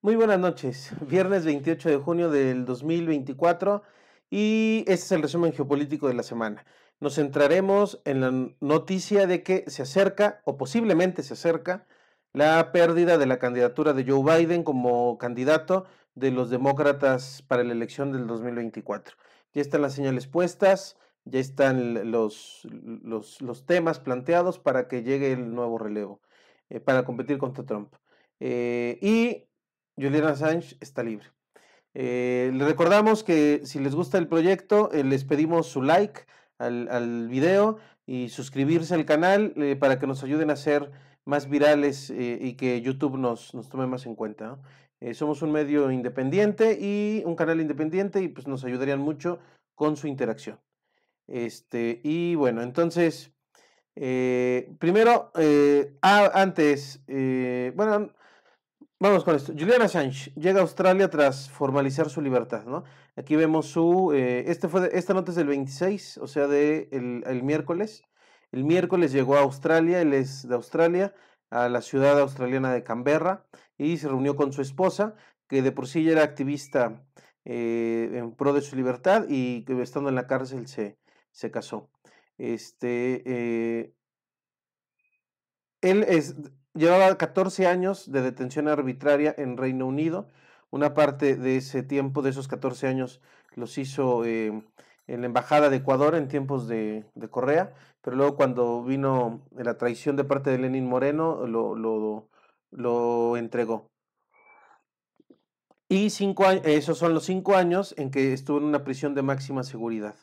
Muy buenas noches, viernes 28 de junio del 2024 y este es el resumen geopolítico de la semana. Nos centraremos en la noticia de que se acerca o posiblemente se acerca la pérdida de la candidatura de Joe Biden como candidato de los demócratas para la elección del 2024. Ya están las señales puestas, ya están los, los, temas planteados para que llegue el nuevo relevo, eh, para competir contra Trump. Eh, y Juliana Assange está libre. Eh, recordamos que si les gusta el proyecto, eh, les pedimos su like al, video y suscribirse al canal eh, para que nos ayuden a ser más virales y que YouTube nos, tome más en cuenta. somos un medio independiente y un canal independiente y pues nos ayudarían mucho con su interacción. Este, y bueno, entonces, primero, ah, antes, bueno, Vamos con esto. Julian Assange llega a Australia tras formalizar su libertad, ¿no? Aquí vemos su... Eh, este fue esta nota es del 26, o sea, del miércoles. El miércoles llegó a Australia, él es de Australia, a la ciudad australiana de Canberra, y se reunió con su esposa, que de por sí ya era activista eh, en pro de su libertad, y estando en la cárcel se, se casó. Este... Eh, él es, Llevaba 14 años de detención arbitraria en Reino Unido. Una parte de ese tiempo, de esos 14 años, los hizo em, en la Embajada de Ecuador en tiempos de, Correa, pero luego cuando vino la traición de parte de Lenin Moreno, lo, entregó. Y cinco esos son los cinco años en que estuvo en una prisión de máxima seguridad.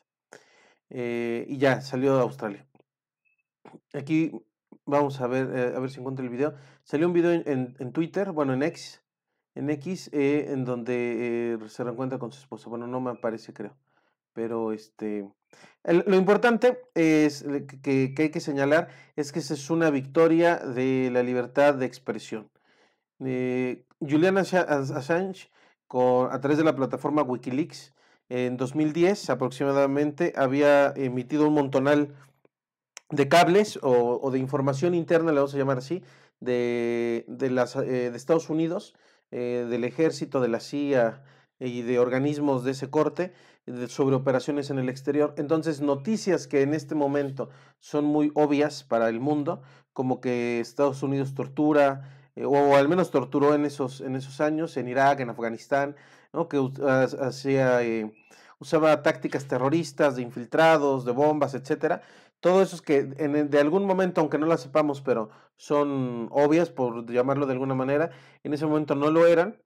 Eh, y ya, salió de Australia. Aquí Vamos a ver, eh, a ver si encuentro el video. Salió un video en, Twitter, bueno, en X, en X, eh, en donde eh, se reencuentra con su esposa. Bueno, no me aparece, creo. Pero este. lo importante es que, hay que señalar es que esa es una victoria de la libertad de expresión. Julian Assange, a través de la plataforma Wikileaks, en 2010 aproximadamente, había emitido un montonal de cables o, de información interna, le vamos a llamar así, de, las, eh, de Estados Unidos, eh, del ejército, de la CIA y de organismos de ese corte sobre operaciones en el exterior. Entonces, noticias que en este momento son muy obvias para el mundo, como que Estados Unidos tortura, eh, o al menos torturó en esos, en esos años, en Irak, en Afganistán, que hacía, usaba tácticas terroristas, de infiltrados, de bombas, etcétera todos esos que en, de algún momento, aunque no las sepamos, pero son obvias, por llamarlo de alguna manera, en ese momento no lo eran.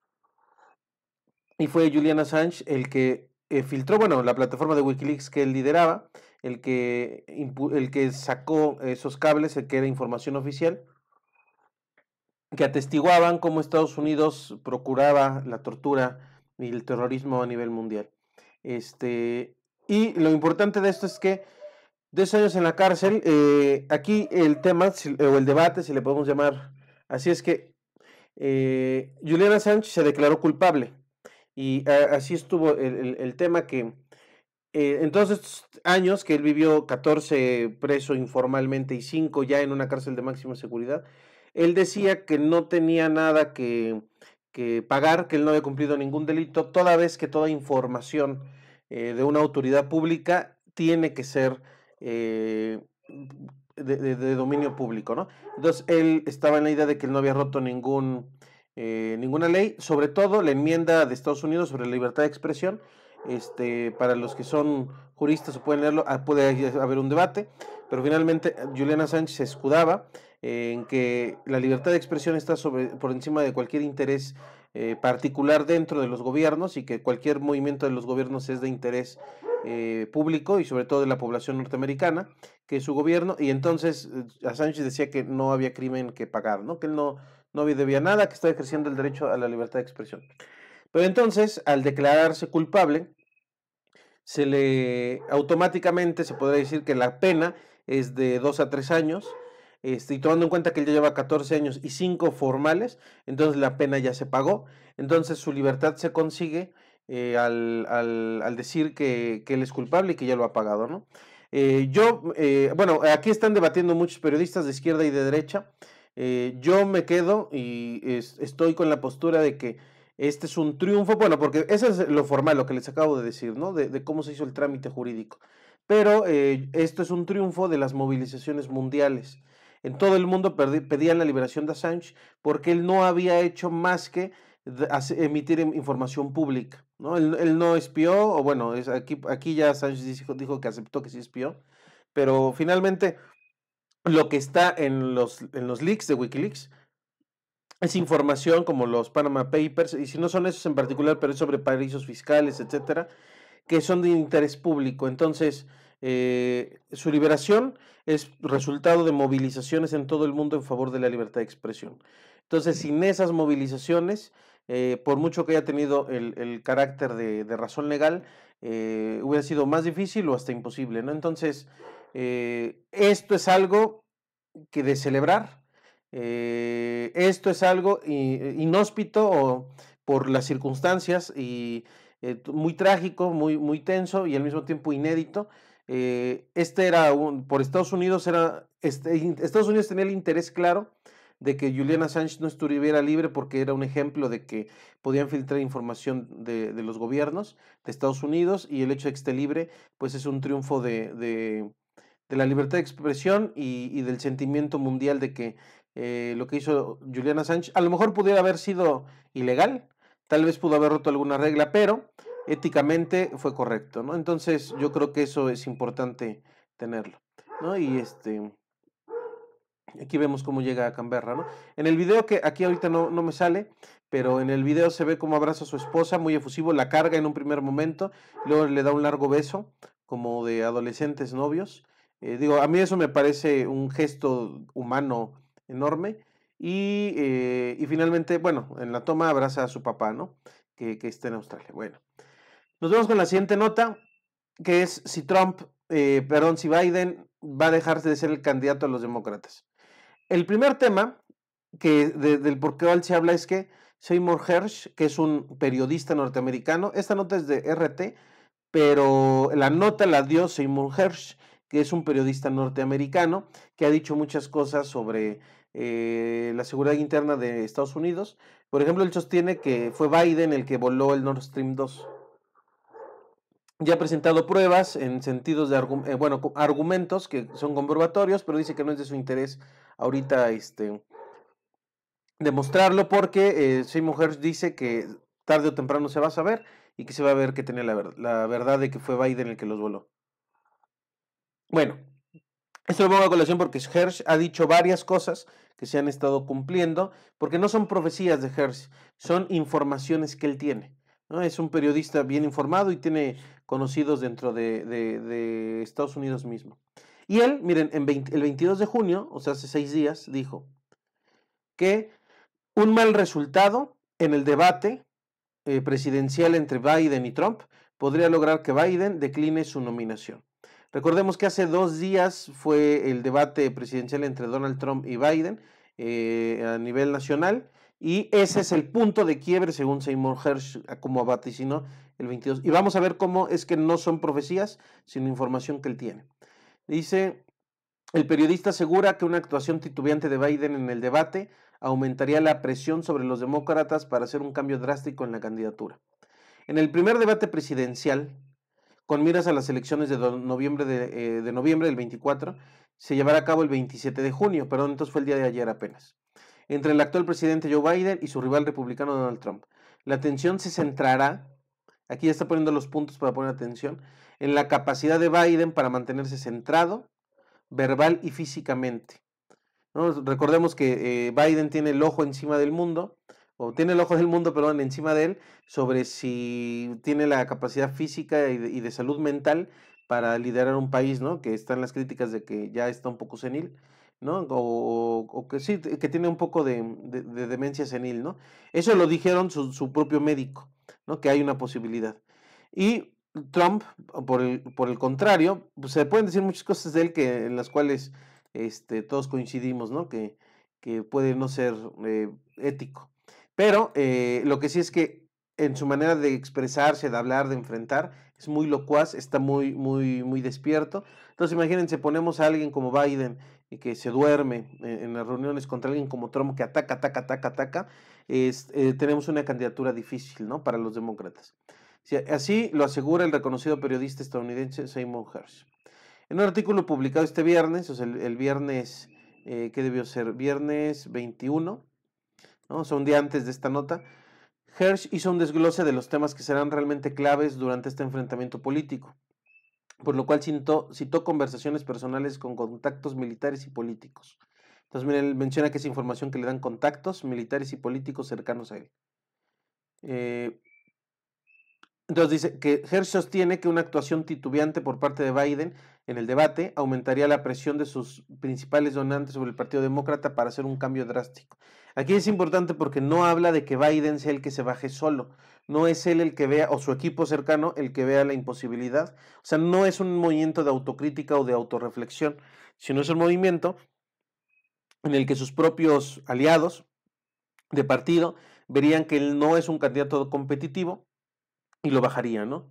Y fue Julian Assange el que eh, filtró, bueno, la plataforma de Wikileaks que él lideraba, el que, el que sacó esos cables, el que era información oficial, que atestiguaban cómo Estados Unidos procuraba la tortura y el terrorismo a nivel mundial. Este, y lo importante de esto es que 10 años en la cárcel. Eh, aquí el tema, eh, o el debate, si le podemos llamar así, es que eh, Juliana Sánchez se declaró culpable. Y así estuvo el, tema que en todos estos años que él vivió 14 preso informalmente y 5 ya en una cárcel de máxima seguridad, él decía que no tenía nada que, pagar, que él no había cumplido ningún delito, toda vez que toda información de una autoridad pública tiene que ser eh, de, dominio público, ¿no? Entonces, él estaba en la idea de que él no había roto ningún, eh, ninguna ley, sobre todo la enmienda de Estados Unidos sobre la libertad de expresión, este, para los que son juristas o pueden leerlo, ah, puede haber un debate, pero finalmente eh, Juliana Sánchez se escudaba en que la libertad de expresión está sobre, por encima de cualquier interés eh, particular dentro de los gobiernos y que cualquier movimiento de los gobiernos es de interés eh, público y sobre todo de la población norteamericana que su gobierno y entonces eh, a Sánchez decía que no había crimen que pagar, ¿no? que él no, no debía nada, que estaba ejerciendo el derecho a la libertad de expresión. Pero entonces, al declararse culpable, se le automáticamente se podría decir que la pena es de dos a tres años. Este, y tomando en cuenta que él ya lleva 14 años y 5 formales, entonces la pena ya se pagó, entonces su libertad se consigue eh, al, decir que, él es culpable y que ya lo ha pagado, ¿no? Eh, yo, eh, bueno, aquí están debatiendo muchos periodistas de izquierda y de derecha. yo me quedo y estoy con la postura de que este es un triunfo, bueno, porque eso es lo formal, lo que les acabo de decir, ¿no? de cómo se hizo el trámite jurídico. Pero esto es un triunfo de las movilizaciones mundiales. En todo el mundo pedían la liberación de Assange porque él no había hecho más que emitir información pública. ¿no? Él, no espió, o bueno, es aquí, aquí ya Sánchez dijo, que aceptó que sí espió, pero finalmente lo que está en los, en los leaks de Wikileaks es información como los Panama Papers, y si no son esos en particular, pero es sobre paraísos fiscales, etcétera, que son de interés público. Entonces, eh, su liberación es resultado de movilizaciones en todo el mundo en favor de la libertad de expresión. Entonces, sin esas movilizaciones, eh, por mucho que haya tenido el, carácter de, razón legal, eh, hubiera sido más difícil o hasta imposible, ¿no? Entonces, eh, esto es algo que de celebrar, esto es algo inhóspito o por las circunstancias y muy trágico, muy, tenso y al mismo tiempo inédito. este era por Estados Unidos era, este, Estados Unidos tenía el interés claro de que Juliana Sánchez no estuviera libre porque era un ejemplo de que podían filtrar información de, los gobiernos de Estados Unidos y el hecho de que esté libre, pues es un triunfo de, la libertad de expresión y, del sentimiento mundial de que eh, lo que hizo Juliana Sánchez a lo mejor pudiera haber sido ilegal, tal vez pudo haber roto alguna regla, pero éticamente fue correcto, ¿no? Entonces yo creo que eso es importante tenerlo, ¿no? Y este... Aquí vemos cómo llega a Canberra, ¿no? En el video que aquí ahorita no, me sale, pero en el video se ve cómo abraza a su esposa, muy efusivo, la carga en un primer momento, luego le da un largo beso, como de adolescentes novios. Eh, digo, a mí eso me parece un gesto humano enorme. Eh, y, finalmente, bueno, en la toma abraza a su papá, ¿no? Que, que está en Australia. Bueno, nos vemos con la siguiente nota, que es si Trump, eh, perdón, si Biden va a dejarse de ser el candidato a los demócratas. El primer tema que del por qué se habla es que Seymour Hersh, que es un periodista norteamericano, esta nota es de RT, pero la nota la dio Seymour Hersh, que es un periodista norteamericano, que ha dicho muchas cosas sobre eh, la seguridad interna de Estados Unidos. Por ejemplo, él sostiene que fue Biden el que voló el Nord Stream 2. Ya ha presentado pruebas en sentidos de eh, bueno, argumentos que son comprobatorios, pero dice que no es de su interés ahorita este, demostrarlo porque eh, Seymour dice que tarde o temprano se va a saber y que se va a ver que tenía la, la verdad de que fue Biden el que los voló. Bueno, esto lo pongo a colación porque Hersh ha dicho varias cosas que se han estado cumpliendo, porque no son profecías de Hersh, son informaciones que él tiene. ¿no? Es un periodista bien informado y tiene conocidos dentro de, de Estados Unidos mismo. Y él, miren, el 22 de junio, o sea, hace seis días, dijo que un mal resultado en el debate eh, presidencial entre Biden y Trump podría lograr que Biden decline su nominación. Recordemos que hace dos días fue el debate presidencial entre Donald Trump y Biden eh, a nivel nacional y ese es el punto de quiebre según Seymour Hersh como vaticinó el 22. Y vamos a ver cómo es que no son profecías, sino información que él tiene. Dice, el periodista asegura que una actuación titubeante de Biden en el debate aumentaría la presión sobre los demócratas para hacer un cambio drástico en la candidatura. En el primer debate presidencial, con miras a las elecciones de noviembre, eh, de, noviembre del 24, se llevará a cabo el 27 de junio, perdón, entonces fue el día de ayer apenas, entre el actual presidente Joe Biden y su rival republicano Donald Trump. La atención se centrará, aquí ya está poniendo los puntos para poner atención, en la capacidad de Biden para mantenerse centrado, verbal y físicamente. Recordemos que eh, Biden tiene el ojo encima del mundo, o tiene el ojo del mundo, perdón, encima de él, sobre si tiene la capacidad física y de, salud mental para liderar un país, ¿no? Que están las críticas de que ya está un poco senil. ¿no? O, que sí, que tiene un poco de, demencia senil, ¿no? Eso lo dijeron su, su, propio médico, ¿no? Que hay una posibilidad. Y Trump, por el, por el contrario, pues, se pueden decir muchas cosas de él que en las cuales este, todos coincidimos, ¿no? Que, que puede no ser eh, ético. Pero eh, lo que sí es que en su manera de expresarse, de hablar, de enfrentar, es muy locuaz, está muy, muy, muy despierto. Entonces imagínense, ponemos a alguien como Biden y que se duerme e-, en, las reuniones contra alguien como Trump que ataca, ataca, ataca, ataca, eh, tenemos una candidatura difícil, ¿no? Para los demócratas. Así lo asegura el reconocido periodista estadounidense Seymour Hersh. En un artículo publicado este viernes, o sea, el, viernes, eh, ¿qué debió ser? Viernes 21, ¿no? o sea, un día antes de esta nota, Hersh hizo un desglose de los temas que serán realmente claves durante este enfrentamiento político, por lo cual citó, conversaciones personales con contactos militares y políticos. Entonces, miren, menciona que es información que le dan contactos militares y políticos cercanos a él. Eh, entonces dice que Hersh sostiene que una actuación titubeante por parte de Biden en el debate aumentaría la presión de sus principales donantes sobre el Partido Demócrata para hacer un cambio drástico. Aquí es importante porque no habla de que Biden sea el que se baje solo, no es él el que vea, o su equipo cercano, el que vea la imposibilidad. O sea, no es un movimiento de autocrítica o de autorreflexión, sino es un movimiento en el que sus propios aliados de partido verían que él no es un candidato competitivo y lo bajaría, ¿no?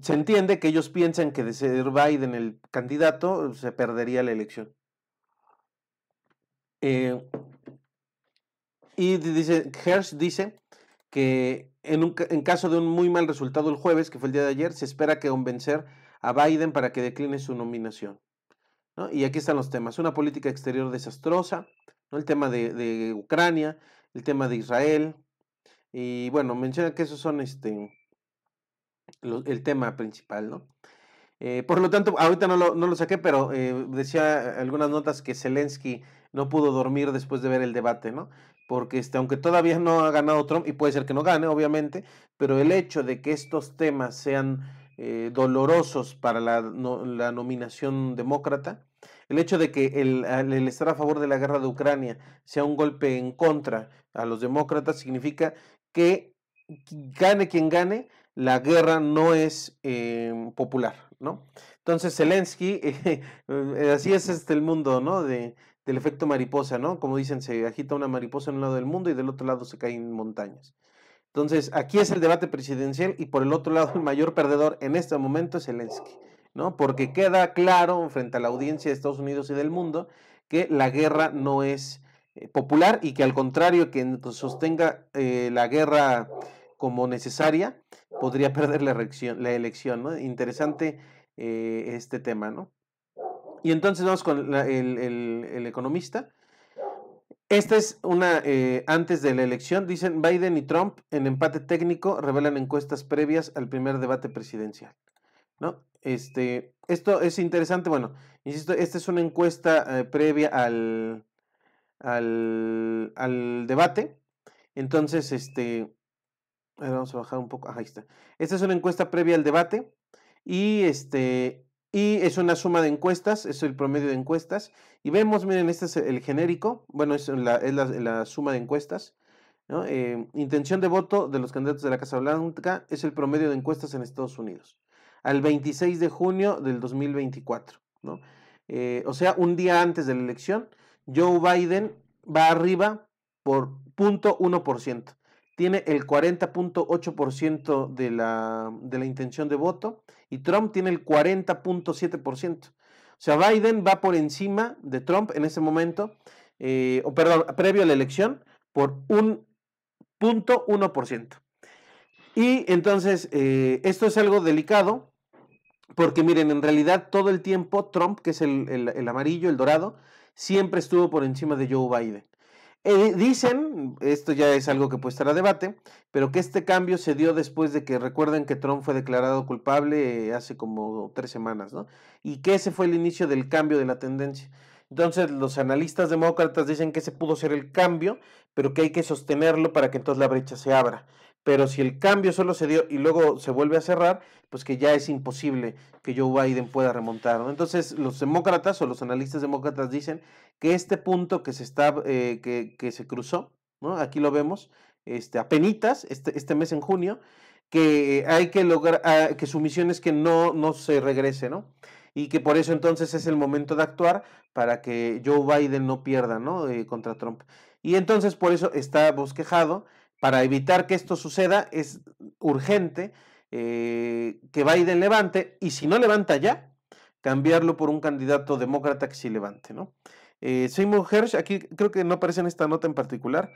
Se entiende que ellos piensan que de ser Biden el candidato se perdería la elección. Eh, y dice, Hersh dice que en, caso de un muy mal resultado el jueves, que fue el día de ayer, se espera que convencer a Biden para que decline su nominación. Y aquí están los temas. Una política exterior desastrosa, ¿no? el tema de Ucrania, el tema de Israel, y bueno, menciona que esos son este el tema principal, ¿no? Eh, por lo tanto, ahorita no lo, saqué, pero eh, decía algunas notas que Zelensky no pudo dormir después de ver el debate, ¿no? Porque este, aunque todavía no ha ganado Trump, y puede ser que no gane, obviamente, pero el hecho de que estos temas sean eh, dolorosos para la, la, nominación demócrata, el hecho de que el, el, estar a favor de la guerra de Ucrania sea un golpe en contra a los demócratas significa que gane quien gane, la guerra no es em, popular, ¿no? Entonces Zelensky, eh, eh, así es este el mundo, ¿no? De, del efecto mariposa, ¿no? Como dicen, se agita una mariposa en un lado del mundo y del otro lado se caen montañas. Entonces, aquí es el debate presidencial y por el otro lado el mayor perdedor en este momento es Zelensky, ¿no? Porque queda claro frente a la audiencia de Estados Unidos y del mundo que la guerra no es eh, popular y que al contrario que pues, sostenga eh, la guerra como necesaria podría perder la elección, la elección Interesante eh, este tema, ¿no? Y entonces vamos con el, economista. Esta es una, antes de la elección, dicen Biden y Trump en empate técnico revelan encuestas previas al primer debate presidencial, ¿no? Este, esto es interesante, bueno, insisto, esta es una encuesta previa al, al, debate. Entonces, este, vamos a bajar un poco. ahí está. Esta es una encuesta previa al debate y este y es una suma de encuestas, es el promedio de encuestas. Y vemos, miren, este es el genérico, bueno, es la, suma de encuestas. Eh, intención de voto de los candidatos de la Casa Blanca es el promedio de encuestas en Estados Unidos, al 26 de junio del 2024. ¿no? Eh, o sea, un día antes de la elección, Joe Biden va arriba por 0.1%. Tiene el 40.8% de la, de la intención de voto y Trump tiene el 40.7%. O sea, Biden va por encima de Trump en ese momento, eh, o perdón, previo a la elección, por un punto Y entonces, eh, esto es algo delicado, porque miren, en realidad todo el tiempo Trump, que es el amarillo, el dorado, siempre estuvo por encima de Joe Biden. Eh, dicen, esto ya es algo que puede estar a debate, pero que este cambio se dio después de que recuerden que Trump fue declarado culpable eh, hace como tres semanas, ¿no? Y que ese fue el inicio del cambio de la tendencia. Entonces los analistas demócratas dicen que ese pudo ser el cambio, pero que hay que sostenerlo para que entonces la brecha se abra pero si el cambio solo se dio y luego se vuelve a cerrar, pues que ya es imposible que Joe Biden pueda remontar. Entonces los demócratas o los analistas demócratas dicen que este punto que se está, eh, que, se cruzó, ¿no? aquí lo vemos, este, penitas, este, este mes en junio, que hay que lograr, ah, que su misión es que no, no se regrese, ¿no? Y que por eso entonces es el momento de actuar para que Joe Biden no pierda, ¿no? Eh, contra Trump. Y entonces por eso está bosquejado para evitar que esto suceda es urgente eh, que Biden levante y si no levanta ya, cambiarlo por un candidato demócrata que sí levante, ¿no? Eh, Seymour Hersh, aquí creo que no aparece en esta nota en particular.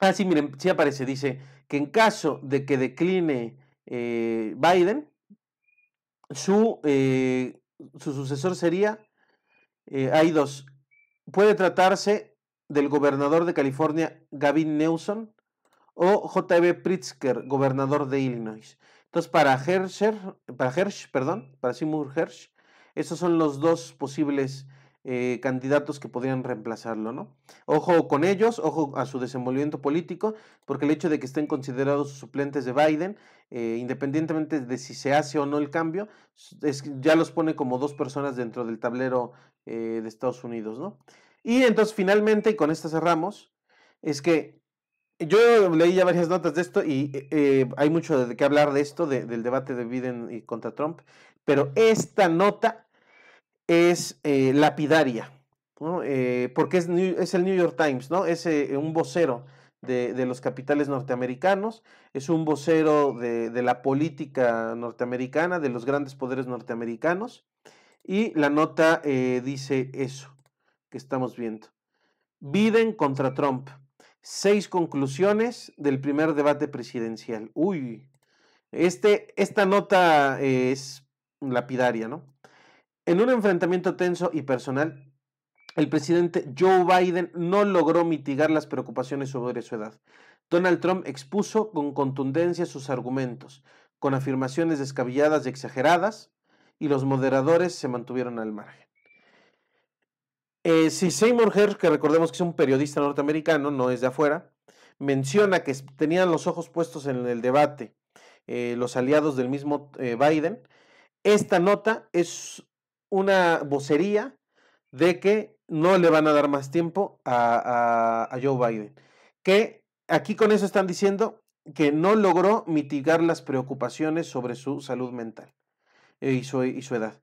Ah, sí, miren, sí aparece, dice que en caso de que decline eh, Biden, su, su, sucesor sería, hay dos, puede tratarse del gobernador de California, Gavin Newsom, o J.B. Pritzker, gobernador de Illinois. Entonces, para Hersher, para Hersch, perdón, para Seymour Hersch esos son los dos posibles eh, candidatos que podrían reemplazarlo, ¿no? Ojo con ellos, ojo a su desenvolvimiento político, porque el hecho de que estén considerados suplentes de Biden, eh, independientemente de si se hace o no el cambio, ya los pone como dos personas dentro del tablero eh, de Estados Unidos, ¿no? Y entonces finalmente, y con esto cerramos, es que yo leí ya varias notas de esto y eh, hay mucho de qué hablar de esto, del debate de Biden y contra Trump, pero esta nota es eh, lapidaria, eh, porque es, el New York Times, ¿no? es un vocero de, los capitales norteamericanos, es un vocero de la política norteamericana, de los grandes poderes norteamericanos, y la nota dice eso que estamos viendo. Biden contra Trump seis conclusiones del primer debate presidencial. Uy, este, esta nota es lapidaria, ¿no? En un enfrentamiento tenso y personal, el presidente Joe Biden no logró mitigar las preocupaciones sobre su edad. Donald Trump expuso con contundencia sus argumentos, con afirmaciones descabelladas y exageradas, y los moderadores se mantuvieron al margen. Eh, si Seymour Hersh, que recordemos que es un periodista norteamericano, no es de afuera, menciona que tenían los ojos puestos en el debate eh, los aliados del mismo eh, Biden, esta nota es una vocería de que no le van a dar más tiempo a, Joe Biden. Que aquí con eso están diciendo que no logró mitigar las preocupaciones sobre su salud mental y su edad.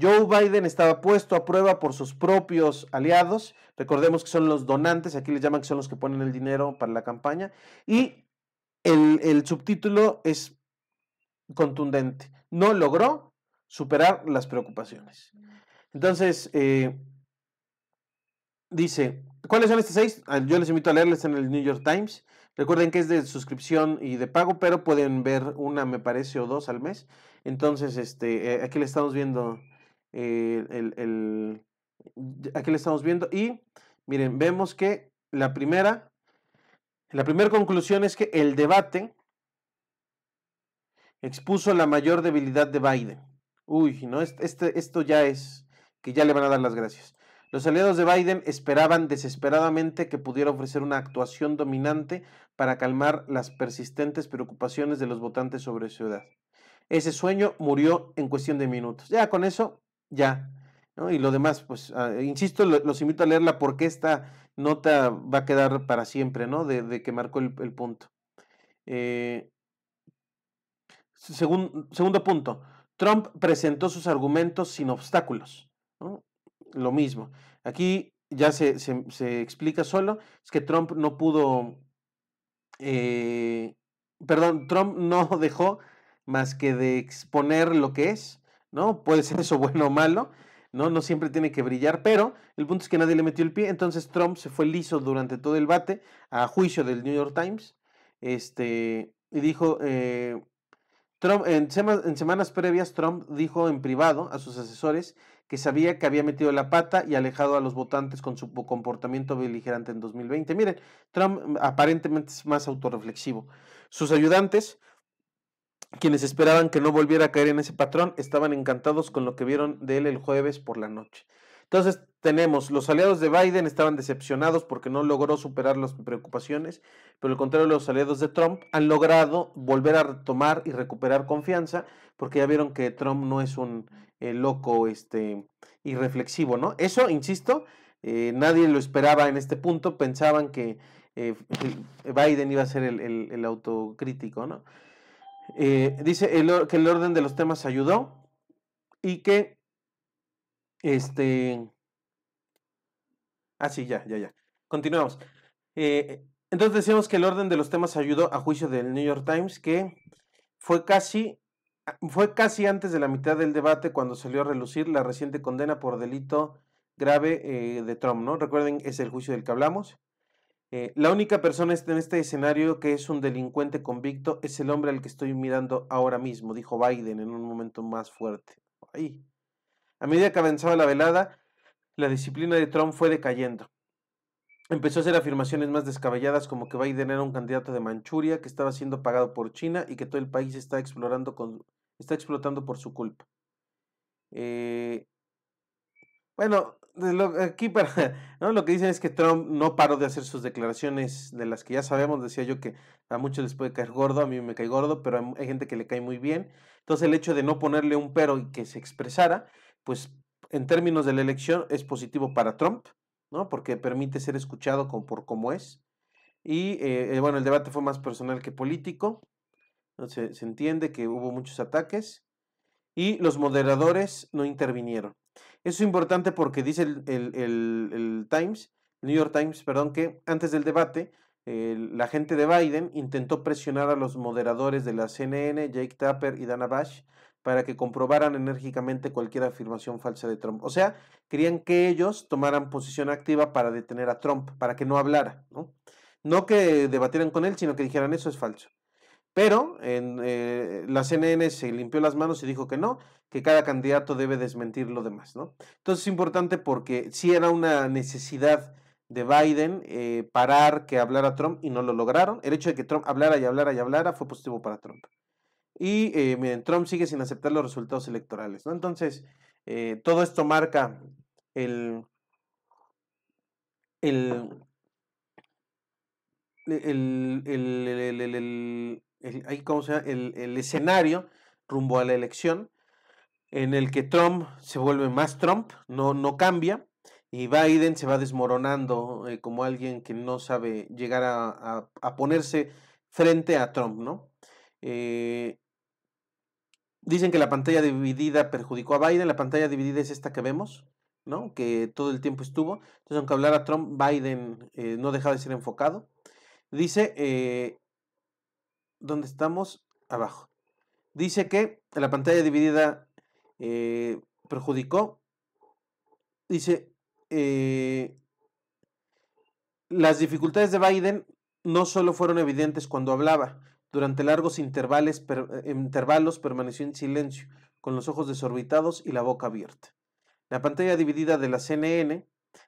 Joe Biden estaba puesto a prueba por sus propios aliados. Recordemos que son los donantes, aquí les llaman que son los que ponen el dinero para la campaña. Y el, subtítulo es contundente. No logró superar las preocupaciones. Entonces, eh, dice, ¿cuáles son estos seis? Ah, yo les invito a leerles en el New York Times. Recuerden que es de suscripción y de pago, pero pueden ver una, me parece, o dos al mes. Entonces, este, eh, aquí le estamos viendo eh, aquí le estamos viendo y miren, vemos que la primera, la primera conclusión es que el debate expuso la mayor debilidad de Biden. Uy, no, este, este, esto ya es que ya le van a dar las gracias. Los aliados de Biden esperaban desesperadamente que pudiera ofrecer una actuación dominante para calmar las persistentes preocupaciones de los votantes sobre su edad. Ese sueño murió en cuestión de minutos. Ya con eso ya, ¿no? Y lo demás, pues, ah, e insisto, los invito a leerla porque esta nota va a quedar para siempre, ¿no? De, que marcó el, punto. Eh, segundo punto, Trump presentó sus argumentos sin obstáculos, Lo mismo. Aquí ya se, se, explica solo, es que Trump no pudo, eh, perdón, Trump no dejó más que de exponer lo que es ¿no? Puede ser eso bueno o malo, ¿no? No siempre tiene que brillar, pero el punto es que nadie le metió el pie, entonces Trump se fue liso durante todo el bate, a juicio del New York Times, este, y dijo, eh, Trump, en, en semanas previas Trump dijo en privado a sus asesores que sabía que había metido la pata y alejado a los votantes con su comportamiento beligerante en 2020. Miren, Trump aparentemente es más autorreflexivo. Sus ayudantes quienes esperaban que no volviera a caer en ese patrón estaban encantados con lo que vieron de él el jueves por la noche. Entonces tenemos, los aliados de Biden estaban decepcionados porque no logró superar las preocupaciones, pero al contrario, los aliados de Trump han logrado volver a retomar y recuperar confianza porque ya vieron que Trump no es un eh, loco este, irreflexivo, ¿no? Eso, insisto, eh, nadie lo esperaba en este punto, pensaban que eh, Biden iba a ser el, el autocrítico, ¿no? Eh, dice que el orden de los temas ayudó y que este ah sí ya ya ya continuamos eh, entonces decimos que el orden de los temas ayudó a juicio del New York Times que fue casi ah, fue casi antes de la mitad del debate cuando salió a relucir la reciente condena por delito grave eh, de Trump no recuerden es el juicio del que hablamos eh, la única persona en este escenario que es un delincuente convicto es el hombre al que estoy mirando ahora mismo, dijo Biden en un momento más fuerte. Ahí. A medida que avanzaba la velada, la disciplina de Trump fue decayendo. Empezó a hacer afirmaciones más descabelladas como que Biden era un candidato de Manchuria, que estaba siendo pagado por China y que todo el país está, explorando con, está explotando por su culpa. Eh, bueno, lo, aquí lo que dicen es que Trump no paró de hacer sus declaraciones de las que ya sabemos, decía yo que a muchos les puede caer gordo, a mí me cae gordo, pero hay gente que le cae muy bien. Entonces el hecho de no ponerle un pero y que se expresara, pues en términos de la elección es positivo para Trump, ¿no? Porque permite ser escuchado por cómo es. Y eh, eh, bueno, el debate fue más personal que político. Entonces, se entiende que hubo muchos ataques y los moderadores no intervinieron. Eso es importante porque dice el, Times, New York Times, perdón, que antes del debate, la gente de Biden intentó presionar a los moderadores de la CNN, Jake Tapper y Dana Bash, para que comprobaran enérgicamente cualquier afirmación falsa de Trump. O sea, querían que ellos tomaran posición activa para detener a Trump, para que no hablara, ¿no? No que debatieran con él, sino que dijeran eso es falso. Pero eh, la CNN se limpió las manos y dijo que no, que cada candidato debe desmentir lo demás, ¿no? Entonces es importante porque sí era una necesidad de Biden eh, parar que hablara Trump y no lo lograron. El hecho de que Trump hablara y hablara y hablara fue positivo para Trump. Y eh, miren, Trump sigue sin aceptar los resultados electorales, ¿no? Entonces, todo esto marca el, el, el, el, ahí, ¿cómo El, escenario rumbo a la elección en el que Trump se vuelve más Trump, no, no cambia, y Biden se va desmoronando eh, como alguien que no sabe llegar a, ponerse frente a Trump, ¿no? Eh, dicen que la pantalla dividida perjudicó a Biden, la pantalla dividida es esta que vemos, ¿no? Que todo el tiempo estuvo. Entonces, aunque hablara Trump, Biden eh, no deja de ser enfocado. Dice, donde estamos abajo. Dice que la pantalla dividida eh, perjudicó. Dice, eh, las dificultades de Biden no solo fueron evidentes cuando hablaba, durante largos intervalos, eh, intervalos permaneció en silencio, con los ojos desorbitados y la boca abierta. La pantalla dividida de la CNN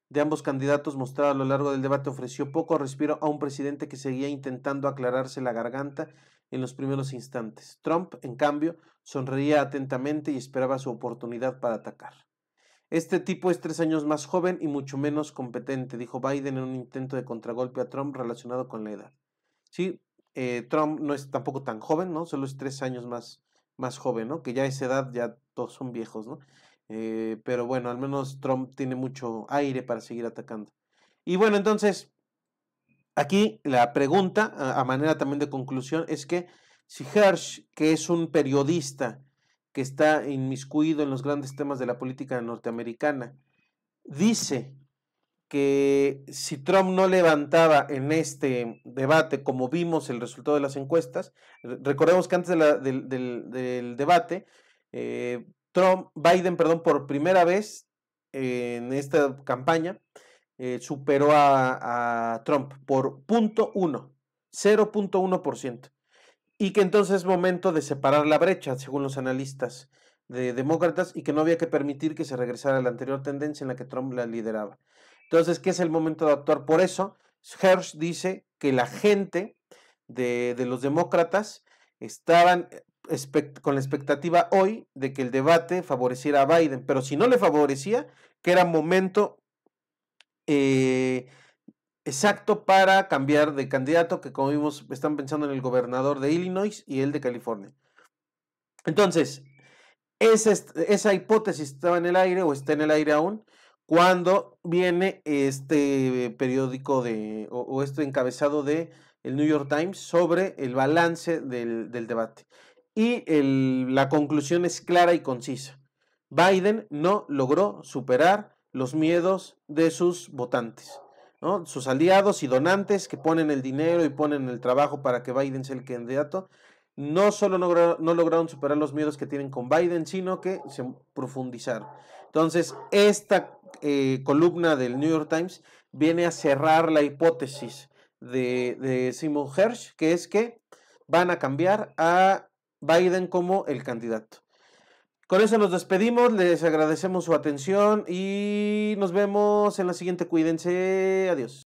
de ambos candidatos mostrado a lo largo del debate ofreció poco respiro a un presidente que seguía intentando aclararse la garganta en los primeros instantes. Trump, en cambio, sonreía atentamente y esperaba su oportunidad para atacar. Este tipo es tres años más joven y mucho menos competente, dijo Biden en un intento de contragolpe a Trump relacionado con la edad. Sí, eh, Trump no es tampoco tan joven, ¿no? Solo es tres años más, más joven, ¿no? Que ya a esa edad ya todos son viejos, ¿no? Eh, pero bueno, al menos Trump tiene mucho aire para seguir atacando. Y bueno, entonces, aquí la pregunta, a, manera también de conclusión, es que si Hirsch, que es un periodista que está inmiscuido en los grandes temas de la política norteamericana, dice que si Trump no levantaba en este debate, como vimos el resultado de las encuestas, recordemos que antes del, debate, eh, Biden, perdón, por primera vez en esta campaña eh, superó a, Trump por 0.1, 0.1%. Y que entonces es momento de separar la brecha, según los analistas de demócratas, y que no había que permitir que se regresara a la anterior tendencia en la que Trump la lideraba. Entonces, ¿qué es el momento de actuar? Por eso, Hersh dice que la gente de, de los demócratas estaban con la expectativa hoy de que el debate favoreciera a Biden, pero si no le favorecía, que era momento eh, exacto para cambiar de candidato, que como vimos están pensando en el gobernador de Illinois y el de California. Entonces, esa, hipótesis estaba en el aire o está en el aire aún cuando viene este periódico de, o, este encabezado de el New York Times sobre el balance del debate y la conclusión es clara y concisa. Biden no logró superar los miedos de sus votantes, ¿no? sus aliados y donantes que ponen el dinero y ponen el trabajo para que Biden sea el candidato. No solo no, lograron superar los miedos que tienen con Biden, sino que se profundizaron. Entonces, esta eh, columna del New York Times viene a cerrar la hipótesis de, Simon hirsch, que es que van a cambiar a Biden como el candidato. Con eso nos despedimos, les agradecemos su atención y nos vemos en la siguiente. Cuídense, adiós.